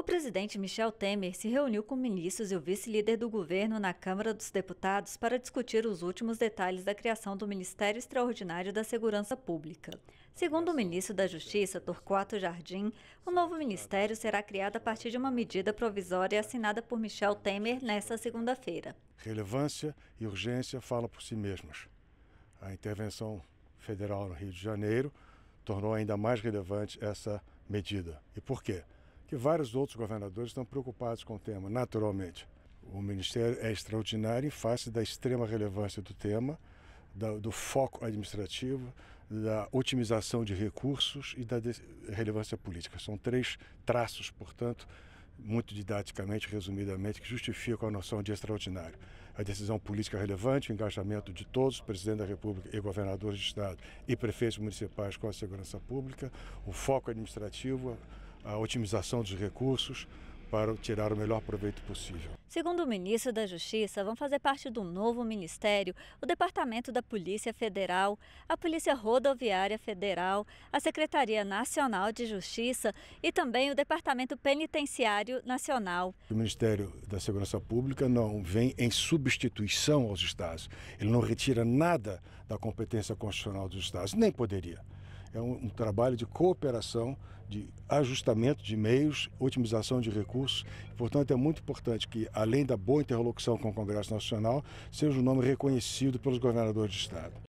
O presidente Michel Temer se reuniu com ministros e o vice-líder do governo na Câmara dos Deputados para discutir os últimos detalhes da criação do Ministério Extraordinário da Segurança Pública. Segundo o ministro da Justiça, Torquato Jardim, o novo ministério será criado a partir de uma medida provisória assinada por Michel Temer nesta segunda-feira. Relevância e urgência falam por si mesmas. A intervenção federal no Rio de Janeiro tornou ainda mais relevante essa medida. E por quê? que vários outros governadores estão preocupados com o tema, naturalmente. O Ministério é extraordinário em face da extrema relevância do tema, da, do foco administrativo, da otimização de recursos e da relevância política. São três traços, portanto, muito didaticamente, resumidamente, que justificam a noção de extraordinário. A decisão política relevante, o engajamento de todos, presidente da República e governadores de Estado e prefeitos municipais com a segurança pública, o foco administrativo, a otimização dos recursos para tirar o melhor proveito possível. Segundo o ministro da Justiça, vão fazer parte do novo ministério o Departamento da Polícia Federal, a Polícia Rodoviária Federal, a Secretaria Nacional de Justiça e também o Departamento Penitenciário Nacional. O Ministério da Segurança Pública não vem em substituição aos estados. Ele não retira nada da competência constitucional dos estados, nem poderia é um, um trabalho de cooperação, de ajustamento de meios, otimização de recursos. Portanto, é muito importante que, além da boa interlocução com o Congresso Nacional, seja um nome reconhecido pelos governadores de Estado.